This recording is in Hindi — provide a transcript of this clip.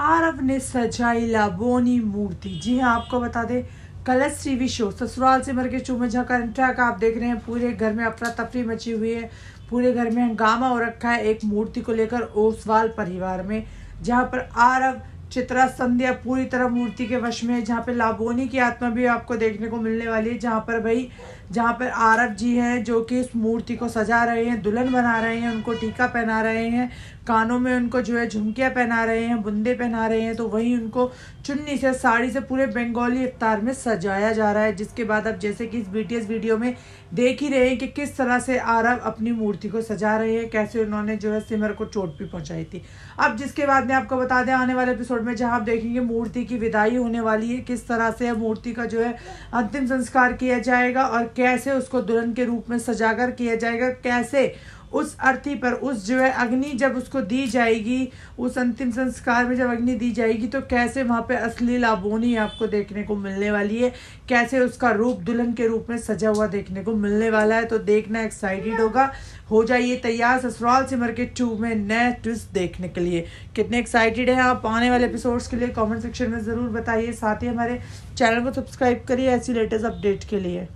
आरव ने सजाई लाबोनी मूर्ति जी हाँ आपको बता दें कलश टीवी शो ससुराल से मर के चूमे झाकर इंट्रैक आप देख रहे हैं पूरे घर में अफरा तफरी मची हुई है पूरे घर में हंगामा हो रखा है एक मूर्ति को लेकर ओसवाल परिवार में जहाँ पर आरव चित्रा संध्या पूरी तरह मूर्ति के वश में है जहाँ पर लाबोनी की आत्मा भी आपको देखने को मिलने वाली है जहाँ पर भाई जहाँ पर आरव जी हैं जो कि इस मूर्ति को सजा रहे हैं दुल्हन बना रहे हैं उनको टीका पहना रहे हैं कानों में उनको जो है झुमकियाँ पहना रहे हैं बुंदे पहना रहे हैं तो वहीं उनको चुन्नी से साड़ी से पूरे बंगाली इफ्तार में सजाया जा रहा है जिसके बाद अब जैसे कि इस बी वीडियो में देख ही रहे हैं कि किस तरह से आरव अपनी मूर्ति को सजा रहे हैं कैसे उन्होंने जो है सिमर को चोट भी पहुँचाई थी अब जिसके बाद में आपको बता दें आने वाले एपिसोड एपिसोड में जहाँ आप देखेंगे मूर्ति की विदाई होने वाली है किस तरह से मूर्ति का जो है अंतिम संस्कार किया जाएगा और कैसे उसको दुल्हन के रूप में सजाकर किया जाएगा कैसे उस अर्थी पर उस जो है अग्नि जब उसको दी जाएगी उस अंतिम संस्कार में जब अग्नि दी जाएगी तो कैसे वहाँ पे असली लाबोनी आपको देखने को मिलने वाली है कैसे उसका रूप दुल्हन के रूप में सजा हुआ देखने को मिलने वाला है तो देखना एक्साइटेड होगा हो जाइए तैयार ससुराल सिमर के टू में नए ट्विस्ट देखने के लिए कितने एक्साइटेड हैं आप आने वाले एपिसोड्स के लिए कमेंट सेक्शन में ज़रूर बताइए साथ ही हमारे चैनल को सब्सक्राइब करिए ऐसी लेटेस्ट अपडेट के लिए